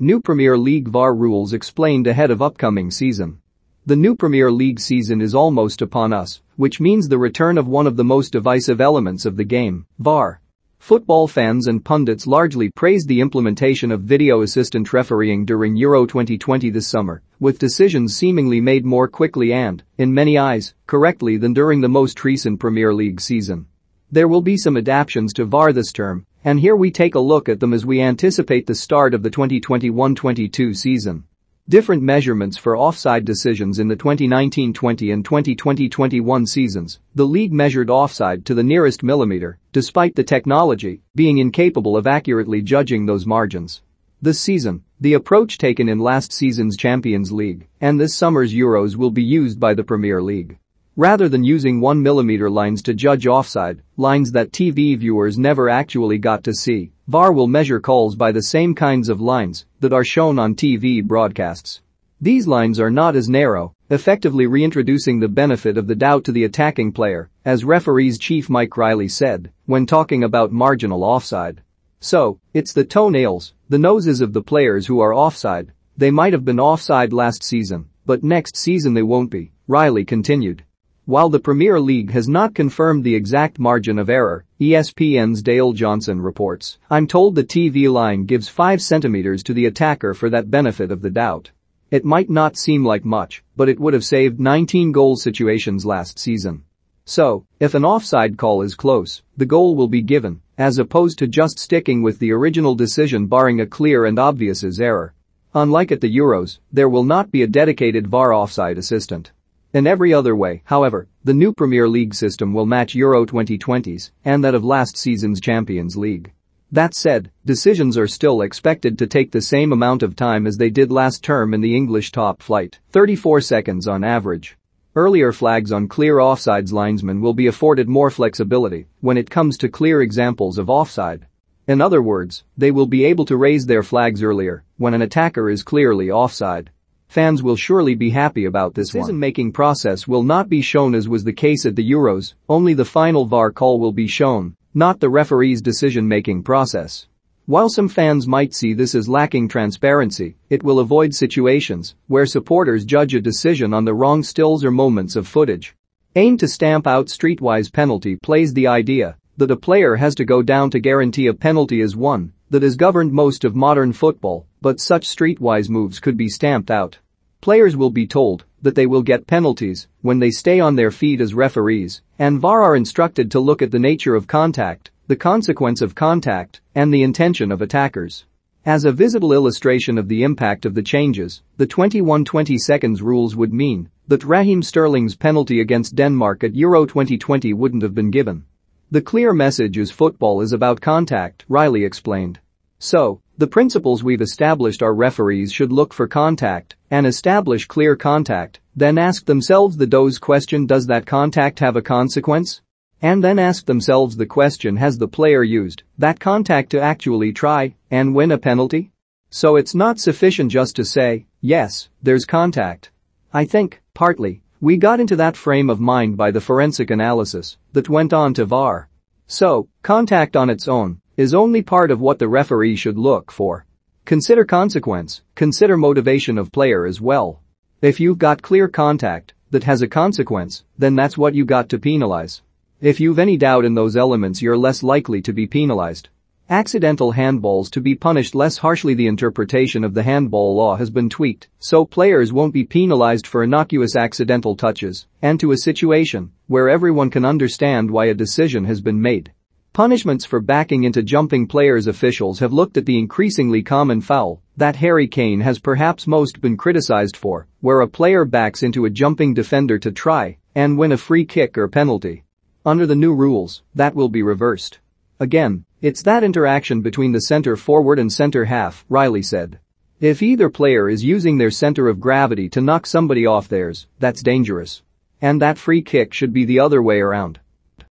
New Premier League VAR rules explained ahead of upcoming season. The new Premier League season is almost upon us, which means the return of one of the most divisive elements of the game, VAR. Football fans and pundits largely praised the implementation of video assistant refereeing during Euro 2020 this summer, with decisions seemingly made more quickly and, in many eyes, correctly than during the most recent Premier League season. There will be some adaptations to VAR this term, and here we take a look at them as we anticipate the start of the 2021-22 season. Different measurements for offside decisions in the 2019-20 and 2020-21 seasons, the league measured offside to the nearest millimeter, despite the technology being incapable of accurately judging those margins. This season, the approach taken in last season's Champions League and this summer's Euros will be used by the Premier League rather than using 1mm lines to judge offside, lines that TV viewers never actually got to see. VAR will measure calls by the same kinds of lines that are shown on TV broadcasts. These lines are not as narrow, effectively reintroducing the benefit of the doubt to the attacking player, as referees chief Mike Riley said when talking about marginal offside. So, it's the toenails, the noses of the players who are offside. They might have been offside last season, but next season they won't be, Riley continued. While the Premier League has not confirmed the exact margin of error, ESPN's Dale Johnson reports, I'm told the TV line gives 5 centimeters to the attacker for that benefit of the doubt. It might not seem like much, but it would have saved 19 goal situations last season. So, if an offside call is close, the goal will be given, as opposed to just sticking with the original decision barring a clear and obvious error. Unlike at the Euros, there will not be a dedicated VAR offside assistant. In every other way, however, the new Premier League system will match Euro 2020s and that of last season's Champions League. That said, decisions are still expected to take the same amount of time as they did last term in the English top flight, 34 seconds on average. Earlier flags on clear offsides linesmen will be afforded more flexibility when it comes to clear examples of offside. In other words, they will be able to raise their flags earlier when an attacker is clearly offside. Fans will surely be happy about this Decision-making process will not be shown as was the case at the Euros, only the final VAR call will be shown, not the referee's decision-making process. While some fans might see this as lacking transparency, it will avoid situations where supporters judge a decision on the wrong stills or moments of footage. Aim to stamp out streetwise penalty plays the idea that a player has to go down to guarantee a penalty is one that has governed most of modern football but such streetwise moves could be stamped out. Players will be told that they will get penalties when they stay on their feet as referees, and VAR are instructed to look at the nature of contact, the consequence of contact, and the intention of attackers. As a visible illustration of the impact of the changes, the 21-20 seconds rules would mean that Raheem Sterling's penalty against Denmark at Euro 2020 wouldn't have been given. The clear message is football is about contact, Riley explained. So, the principles we've established are referees should look for contact and establish clear contact, then ask themselves the does question does that contact have a consequence? And then ask themselves the question has the player used that contact to actually try and win a penalty? So it's not sufficient just to say, yes, there's contact. I think, partly, we got into that frame of mind by the forensic analysis that went on to VAR. So, contact on its own is only part of what the referee should look for. Consider consequence, consider motivation of player as well. If you've got clear contact that has a consequence, then that's what you got to penalize. If you've any doubt in those elements you're less likely to be penalized. Accidental handballs to be punished less harshly the interpretation of the handball law has been tweaked, so players won't be penalized for innocuous accidental touches, and to a situation where everyone can understand why a decision has been made. Punishments for backing into jumping players officials have looked at the increasingly common foul that Harry Kane has perhaps most been criticized for, where a player backs into a jumping defender to try and win a free kick or penalty. Under the new rules, that will be reversed. Again, it's that interaction between the center forward and center half, Riley said. If either player is using their center of gravity to knock somebody off theirs, that's dangerous. And that free kick should be the other way around.